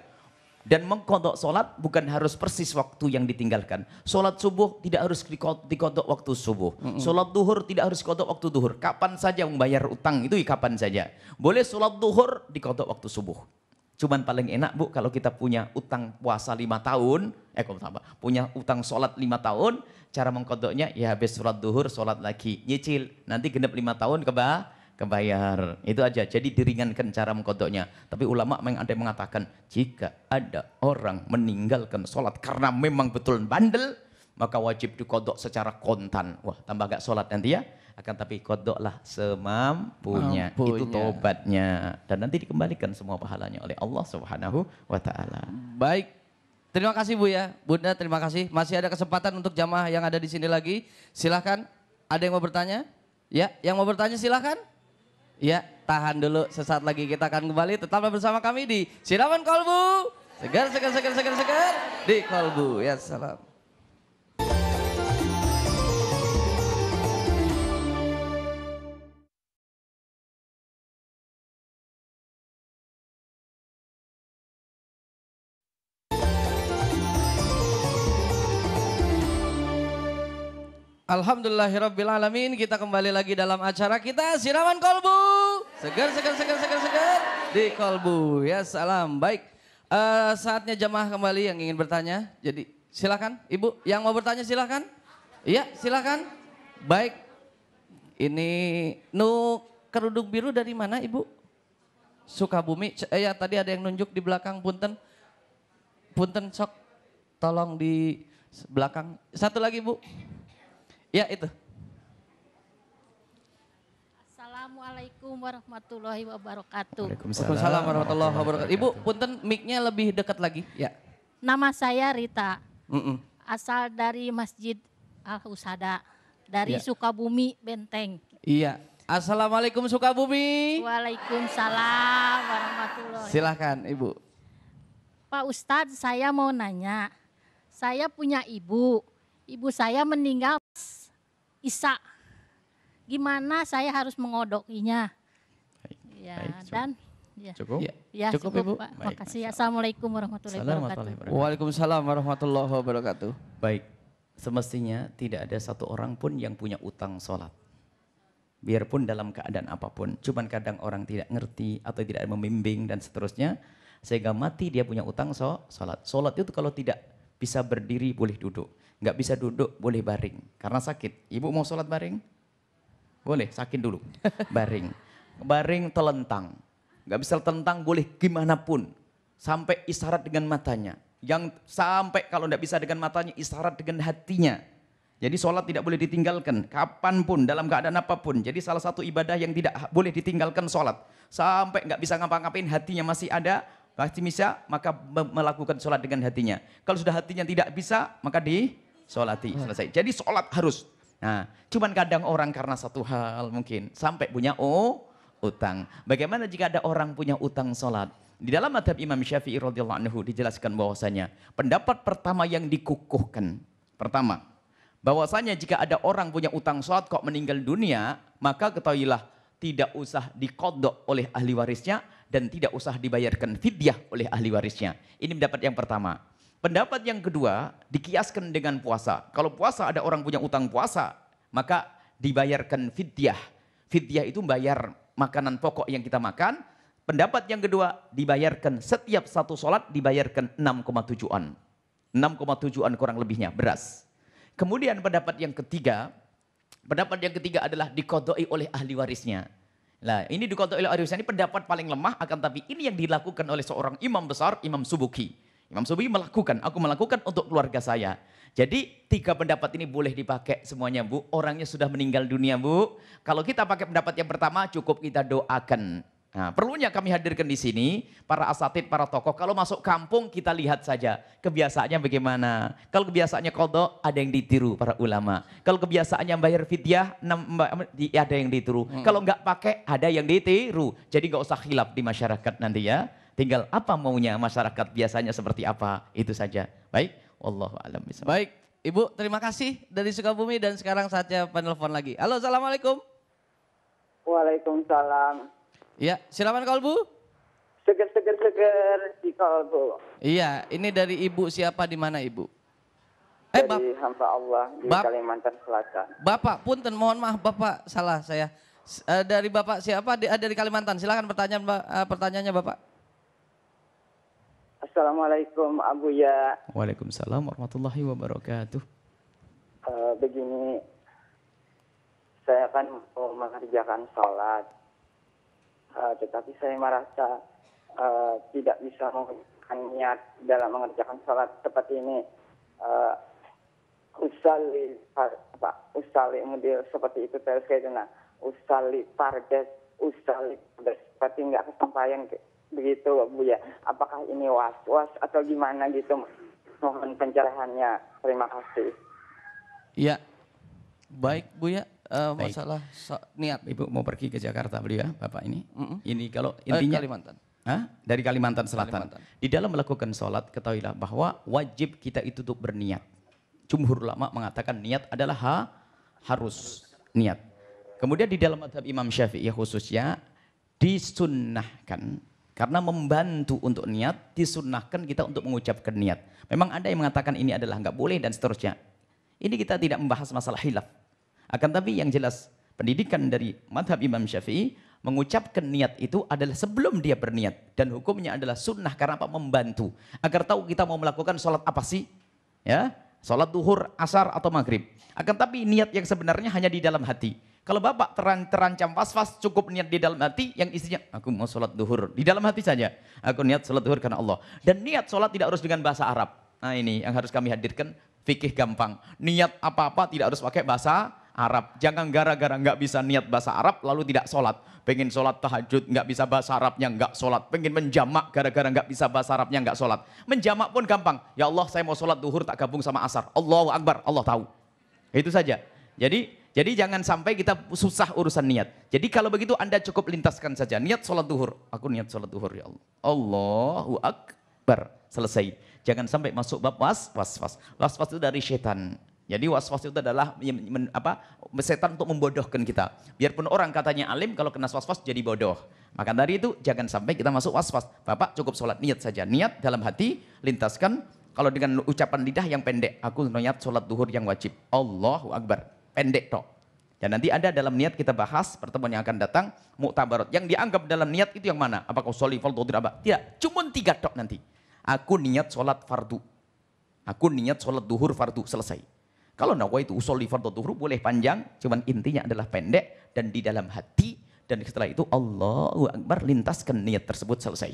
dan mengkodok sholat bukan harus persis waktu yang ditinggalkan. Sholat subuh tidak harus dikodok waktu subuh. mm Sholat duhur tidak harus dikodok waktu duhur. Kapan saja membayar utang itu ya kapan saja. Boleh sholat duhur dikodok waktu subuh. Cuman paling enak bu kalau kita punya utang puasa lima tahun, eh kok tambah, punya utang sholat lima tahun, cara mengkodoknya ya habis sholat duhur sholat lagi nyicil, nanti genep lima tahun keba kebayar. Itu aja. Jadi diringankan cara mengkodoknya. Tapi ulama yang ada mengatakan jika ada orang meninggalkan sholat karena memang betul bandel, maka wajib dikodok secara kontan. Wah, tambah gak sholat nanti ya. Akan tapi kodoklah semampunya. Mampunya. Itu tobatnya. Dan nanti dikembalikan semua pahalanya oleh Allah Subhanahu wa taala. Baik, Terima kasih Bu ya, Bunda terima kasih. Masih ada kesempatan untuk jamaah yang ada di sini lagi. Silahkan, ada yang mau bertanya? Ya, yang mau bertanya silahkan. Ya, tahan dulu. Sesaat lagi kita akan kembali. Tetaplah bersama kami di Siraman Kolbu. Segar, segar, segar, segar, segar. Di Kolbu. Ya, salam. Alhamdulillahirrabbilalamin kita kembali lagi dalam acara kita siraman kolbu. Segar, segar, segar, segar, segar di kolbu. Ya salam, baik. Uh, saatnya jemaah kembali yang ingin bertanya. Jadi silakan ibu yang mau bertanya silakan. Iya silakan. Baik. Ini nu kerudung biru dari mana ibu? Sukabumi. Eh, ya tadi ada yang nunjuk di belakang punten. Punten sok tolong di belakang. Satu lagi ibu. Ya itu. Assalamualaikum warahmatullahi wabarakatuh. Waalaikumsalam, Waalaikumsalam warahmatullahi wabarakatuh. Ibu, punten mic-nya lebih dekat lagi. Ya. Nama saya Rita. Mm -mm. Asal dari Masjid Al Husada dari ya. Sukabumi Benteng. Iya. Assalamualaikum Sukabumi. Waalaikumsalam warahmatullahi. Silahkan Ibu. Pak Ustadz, saya mau nanya. Saya punya ibu. Ibu saya meninggal Isa. Gimana saya harus mengodokinya? Baik, ya, baik, cukup. dan ya. Cukup? Ya, ya cukup, cukup Ibu. Pak. Baik, Makasih. Assalamualaikum warahmatullahi wabarakatuh. Waalaikumsalam warahmatullahi wabarakatuh. Baik. Semestinya tidak ada satu orang pun yang punya utang sholat. Biarpun dalam keadaan apapun. Cuman kadang orang tidak ngerti atau tidak membimbing dan seterusnya. Sehingga mati dia punya utang sholat. Sholat itu kalau tidak bisa berdiri boleh duduk nggak bisa duduk boleh baring karena sakit. Ibu mau sholat baring? Boleh, sakit dulu. Baring. Baring telentang. Nggak bisa telentang boleh gimana pun. Sampai isyarat dengan matanya. Yang sampai kalau tidak bisa dengan matanya isyarat dengan hatinya. Jadi sholat tidak boleh ditinggalkan kapanpun dalam keadaan apapun. Jadi salah satu ibadah yang tidak boleh ditinggalkan sholat. Sampai nggak bisa ngapa-ngapain hatinya masih ada Pasti bisa, maka melakukan sholat dengan hatinya. Kalau sudah hatinya tidak bisa, maka di sholati hmm. selesai. Jadi sholat harus. Nah, cuman kadang orang karena satu hal mungkin sampai punya oh utang. Bagaimana jika ada orang punya utang sholat? Di dalam madhab Imam Syafi'i radhiyallahu anhu dijelaskan bahwasanya pendapat pertama yang dikukuhkan pertama bahwasanya jika ada orang punya utang sholat kok meninggal dunia maka ketahuilah tidak usah dikodok oleh ahli warisnya dan tidak usah dibayarkan fidyah oleh ahli warisnya. Ini pendapat yang pertama. Pendapat yang kedua dikiaskan dengan puasa. Kalau puasa ada orang punya utang puasa, maka dibayarkan fidyah. Fidyah itu bayar makanan pokok yang kita makan. Pendapat yang kedua dibayarkan setiap satu sholat dibayarkan 6,7an. 6,7an kurang lebihnya beras. Kemudian pendapat yang ketiga Pendapat yang ketiga adalah dikodoi oleh ahli warisnya. Nah, ini dikodoi oleh ahli warisnya ini pendapat paling lemah akan tapi ini yang dilakukan oleh seorang imam besar, Imam Subuki. Imam Subuki melakukan, aku melakukan untuk keluarga saya. Jadi tiga pendapat ini boleh dipakai semuanya Bu. Orangnya sudah meninggal dunia Bu. Kalau kita pakai pendapat yang pertama cukup kita doakan. Nah, perlunya kami hadirkan di sini para asatid, para tokoh. Kalau masuk kampung kita lihat saja kebiasaannya bagaimana. Kalau kebiasaannya kodok ada yang ditiru para ulama. Kalau kebiasaannya bayar fidyah ada yang ditiru. Hmm. Kalau nggak pakai ada yang ditiru. Jadi nggak usah hilap di masyarakat nanti ya. Tinggal apa maunya masyarakat biasanya seperti apa itu saja. Baik, Allah alam bisa. Baik, Ibu terima kasih dari Sukabumi dan sekarang saatnya penelpon lagi. Halo, assalamualaikum. Waalaikumsalam. Iya, silakan kalbu. Seger seger seger di kalbu. Iya, ini dari ibu siapa di mana ibu? Eh, dari Bap hamba Allah di Bap Kalimantan Selatan. Bapak punten, mohon maaf Bapak salah saya. Eh, dari Bapak siapa? Di, eh, dari Kalimantan. Silakan pertanyaan eh, pertanyaannya Bapak. Assalamualaikum Abu Ya. Waalaikumsalam warahmatullahi wabarakatuh. Uh, begini, saya akan mau mengerjakan sholat uh, tetapi saya merasa uh, tidak bisa mengucapkan niat dalam mengerjakan sholat seperti ini. Uh, usali apa usali model seperti itu terus kayak nah usali pardes usali pardes seperti nggak kesampaian begitu bu ya apakah ini was was atau gimana gitu mohon pencerahannya terima kasih ya baik bu ya uh, masalah so, niat. Ibu mau pergi ke Jakarta beliau ya, Bapak ini. Mm -mm. Ini kalau eh, intinya uh, Kalimantan. Hah? Dari Kalimantan Selatan. Kalimantan. Di dalam melakukan sholat ketahuilah bahwa wajib kita itu untuk berniat. Jumhur ulama mengatakan niat adalah ha, harus niat. Kemudian di dalam adab Imam Syafi'i khususnya disunnahkan karena membantu untuk niat disunnahkan kita untuk mengucapkan niat. Memang ada yang mengatakan ini adalah nggak boleh dan seterusnya. Ini kita tidak membahas masalah hilaf. Akan tapi yang jelas pendidikan dari madhab Imam Syafi'i mengucapkan niat itu adalah sebelum dia berniat dan hukumnya adalah sunnah karena apa membantu agar tahu kita mau melakukan sholat apa sih ya sholat duhur asar atau maghrib akan tapi niat yang sebenarnya hanya di dalam hati kalau bapak teran, terancam was-was cukup niat di dalam hati yang isinya aku mau sholat duhur di dalam hati saja aku niat sholat duhur karena Allah dan niat sholat tidak harus dengan bahasa Arab nah ini yang harus kami hadirkan fikih gampang niat apa-apa tidak harus pakai bahasa Arab. Jangan gara-gara nggak bisa niat bahasa Arab lalu tidak sholat. Pengen sholat tahajud nggak bisa bahasa Arabnya nggak sholat. Pengen menjamak gara-gara nggak bisa bahasa Arabnya nggak sholat. Menjamak pun gampang. Ya Allah saya mau sholat duhur tak gabung sama asar. Allahu Akbar. Allah tahu. Itu saja. Jadi jadi jangan sampai kita susah urusan niat. Jadi kalau begitu Anda cukup lintaskan saja. Niat sholat duhur. Aku niat sholat duhur ya Allah. Allahu Akbar. Selesai. Jangan sampai masuk bab was, was, was. Was, was itu dari setan. Jadi was-was itu adalah men, apa setan untuk membodohkan kita. Biarpun orang katanya alim kalau kena was-was jadi bodoh. Maka dari itu jangan sampai kita masuk was-was. Bapak cukup sholat niat saja. Niat dalam hati lintaskan kalau dengan ucapan lidah yang pendek. Aku niat sholat duhur yang wajib. Allahu Akbar. Pendek toh. Dan nanti ada dalam niat kita bahas pertemuan yang akan datang muktabarat. Yang dianggap dalam niat itu yang mana? Apakah sholat fardu, apa? Tidak, cuma tiga toh nanti. Aku niat sholat fardu. Aku niat sholat duhur fardu, selesai. Kalau nawaitu usolifar tuhru boleh panjang, cuman intinya adalah pendek dan di dalam hati dan setelah itu Allahu Akbar lintaskan niat tersebut selesai.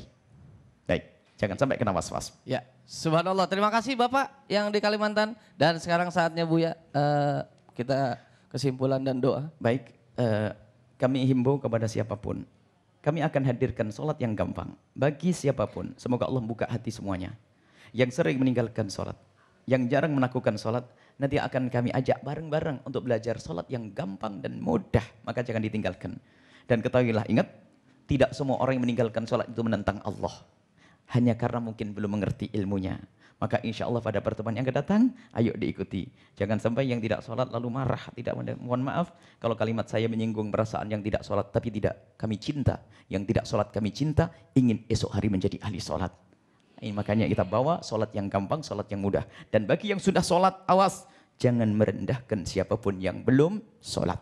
Baik, jangan sampai kena was-was. Ya, subhanallah. Terima kasih Bapak yang di Kalimantan dan sekarang saatnya Buya uh, eh, kita kesimpulan dan doa. Baik, uh, kami himbau kepada siapapun kami akan hadirkan sholat yang gampang bagi siapapun. Semoga Allah buka hati semuanya. Yang sering meninggalkan sholat, yang jarang melakukan sholat, Nanti akan kami ajak bareng-bareng untuk belajar sholat yang gampang dan mudah. Maka jangan ditinggalkan. Dan ketahuilah, ingat, tidak semua orang yang meninggalkan sholat itu menentang Allah. Hanya karena mungkin belum mengerti ilmunya. Maka insya Allah pada pertemuan yang kedatang ayo diikuti. Jangan sampai yang tidak sholat lalu marah, tidak mohon maaf. Kalau kalimat saya menyinggung perasaan yang tidak sholat, tapi tidak kami cinta. Yang tidak sholat kami cinta, ingin esok hari menjadi ahli sholat. Ini iya, makanya kita bawa sholat yang gampang, sholat yang mudah. Dan bagi yang sudah sholat, awas. Jangan merendahkan siapapun yang belum sholat.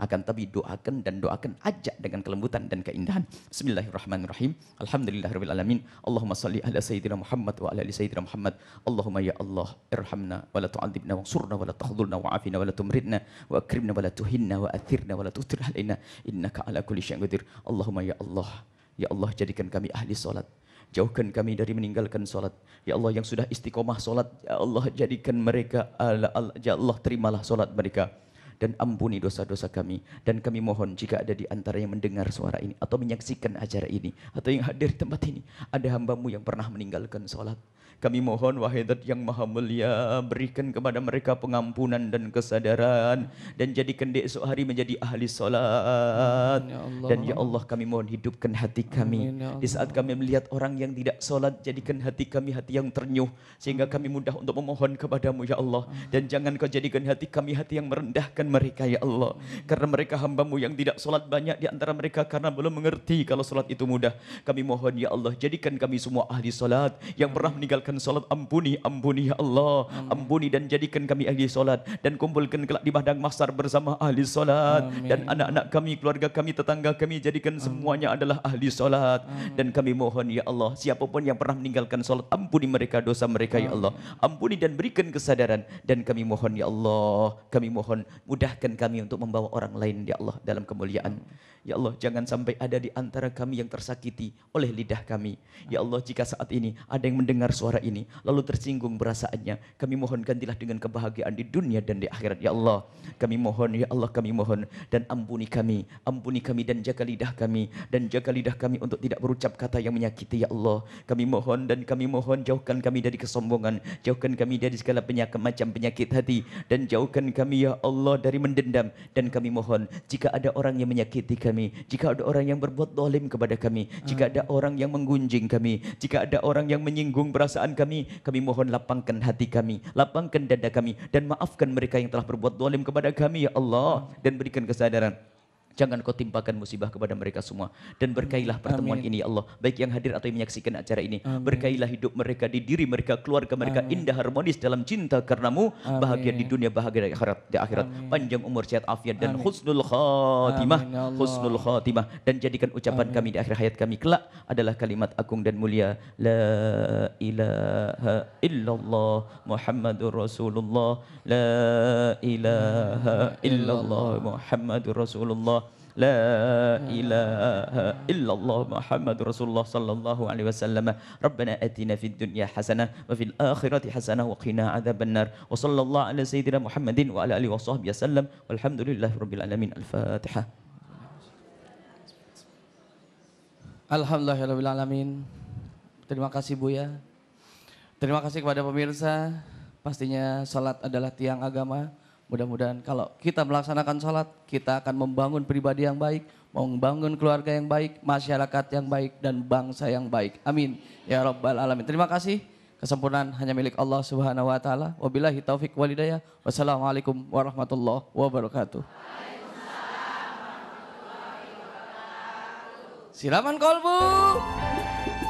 Akan tapi doakan dan doakan ajak dengan kelembutan dan keindahan. Bismillahirrahmanirrahim. Alhamdulillahirrahmanirrahim. Allahumma salli ala Sayyidina Muhammad wa ala ali Sayyidina Muhammad. Allahumma ya Allah, irhamna wa la tu'adibna wa surna wa la tahdurna wa afina wa la tumridna wa akrimna wa la tuhinna wa athirna wa la tuhtir alaina. Innaka ala kulli syai'in Allahumma ya Allah, ya Allah jadikan kami ahli sholat. jauhkan kami dari meninggalkan solat. Ya Allah yang sudah istiqomah solat, ya Allah jadikan mereka, ya Allah terimalah solat mereka dan ampuni dosa-dosa kami dan kami mohon jika ada di antara yang mendengar suara ini atau menyaksikan acara ini atau yang hadir di tempat ini ada hambamu yang pernah meninggalkan solat. Kami mohon wahai yang maha mulia, berikan kepada mereka pengampunan dan kesadaran. Dan jadikan di esok hari menjadi ahli solat. Ya Dan ya Allah kami mohon hidupkan hati kami. Amin, ya di saat kami melihat orang yang tidak solat, jadikan hati kami hati yang ternyuh. Sehingga kami mudah untuk memohon kepadamu ya Allah. Dan jangan kau jadikan hati kami hati yang merendahkan mereka ya Allah. Karena mereka hambamu yang tidak solat banyak di antara mereka karena belum mengerti kalau solat itu mudah. Kami mohon ya Allah jadikan kami semua ahli solat yang pernah meninggalkan tegakkan solat ampuni ampuni ya Allah Amin. ampuni dan jadikan kami ahli solat dan kumpulkan kelak di padang mahsyar bersama ahli solat dan anak-anak kami keluarga kami tetangga kami jadikan Amin. semuanya adalah ahli solat dan kami mohon ya Allah siapapun yang pernah meninggalkan solat ampuni mereka dosa mereka Amin. ya Allah ampuni dan berikan kesadaran dan kami mohon ya Allah kami mohon mudahkan kami untuk membawa orang lain ya Allah dalam kemuliaan Amin. Ya Allah, jangan sampai ada di antara kami yang tersakiti oleh lidah kami. Ya Allah, jika saat ini ada yang mendengar suara ini, lalu tersinggung perasaannya, kami mohon gantilah dengan kebahagiaan di dunia dan di akhirat. Ya Allah, kami mohon, Ya Allah, kami mohon. Dan ampuni kami, ampuni kami dan jaga lidah kami. Dan jaga lidah kami untuk tidak berucap kata yang menyakiti, Ya Allah. Kami mohon dan kami mohon, jauhkan kami dari kesombongan. Jauhkan kami dari segala penyakit macam penyakit hati. Dan jauhkan kami, Ya Allah, dari mendendam. Dan kami mohon, jika ada orang yang menyakiti kami, kami, jika ada orang yang berbuat dolim kepada kami, jika ah. ada orang yang menggunjing kami, jika ada orang yang menyinggung perasaan kami, kami mohon lapangkan hati kami, lapangkan dada kami, dan maafkan mereka yang telah berbuat dolim kepada kami, ya Allah, ah. dan berikan kesadaran. Jangan kau timpakan musibah kepada mereka semua. Dan berkailah pertemuan Amin. ini ya Allah. Baik yang hadir atau yang menyaksikan acara ini. Amin. Berkailah hidup mereka, di diri mereka, keluarga mereka. Amin. Indah harmonis dalam cinta karenamu. Amin. Bahagia di dunia, bahagia di akhirat. Di akhirat. Panjang umur, sehat afiat dan Amin. husnul khatimah. Amin, ya husnul khatimah. Dan jadikan ucapan Amin. kami di akhir hayat kami kelak adalah kalimat agung dan mulia. La ilaha illallah Muhammadur Rasulullah. La ilaha illallah Muhammadur Rasulullah la ilaha illallah Muhammad Rasulullah sallallahu alaihi wasallam Rabbana atina fid dunya hasanah wa fil akhirati hasanah wa qina adzabannar wa sallallahu ala sayyidina Muhammadin wa ala alihi wa wasallam walhamdulillahi rabbil alamin al-fatihah Alhamdulillahirabbil alamin Terima kasih bu ya Terima kasih kepada pemirsa. Pastinya salat adalah tiang agama. Mudah-mudahan kalau kita melaksanakan sholat, kita akan membangun pribadi yang baik, membangun keluarga yang baik, masyarakat yang baik, dan bangsa yang baik. Amin. Ya Rabbal Alamin. Terima kasih. Kesempurnaan hanya milik Allah Subhanahu wa Ta'ala. Wabillahi taufiq walidayah Wassalamualaikum warahmatullahi wabarakatuh. Silaman kolbu.